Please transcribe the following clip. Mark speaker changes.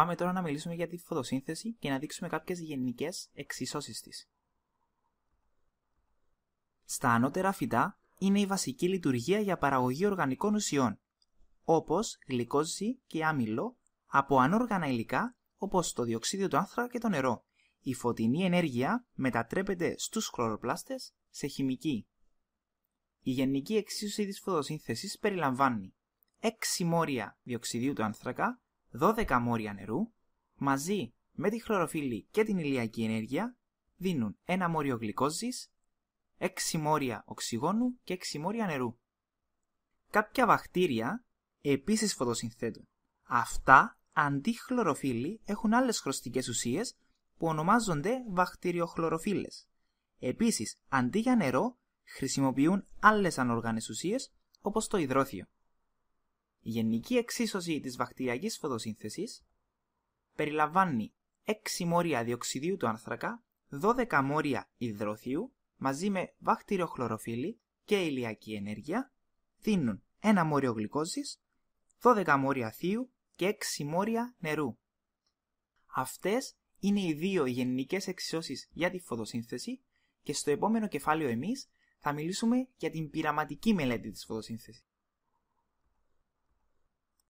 Speaker 1: Πάμε τώρα να μιλήσουμε για τη φωτοσύνθεση και να δείξουμε κάποιες γενικές εξισώσεις της. Στα ανώτερα φυτά είναι η βασική λειτουργία για παραγωγή οργανικών ουσιών, όπως γλυκόζη και άμυλο, από ανόργανα υλικά όπως το διοξίδιο του άνθρακα και το νερό. Η φωτεινή ενέργεια μετατρέπεται στους χλωροπλάστες σε χημική. Η γενική εξίσωση της φωτοσύνθεσης περιλαμβάνει 6 μόρια διοξιδίου του άνθρακα 12 μόρια νερού, μαζί με τη χλωροφύλλη και την ηλιακή ενέργεια, δίνουν ένα μόριο γλυκόζης, 6 μόρια οξυγόνου και 6 μόρια νερού. Κάποια βακτήρια επίσης φωτοσυνθέτουν. Αυτά, αντί χλωροφύλλη, έχουν άλλες χρωστικές ουσίες που ονομάζονται βακτηριοχλωροφύλλες. Επίσης, αντί για νερό, χρησιμοποιούν άλλες ανοργάνες ουσίες, όπως το υδρόθιο. Η γενική εξίσωση της βακτηριακής φωτοσύνθεσης περιλαμβάνει 6 μόρια διοξιδίου του άνθρακα, 12 μόρια υδρόθιου μαζί με βακτηριοχλωροφύλλη και ηλιακή ενέργεια, δίνουν 1 μόριο γλυκόζης, 12 μόρια θείου και 6 μόρια νερού. Αυτές είναι οι δύο γενικές εξισώσεις για τη φωτοσύνθεση και στο επόμενο κεφάλαιο εμείς θα μιλήσουμε για την πειραματική μελέτη της φωτοσύνθεσης.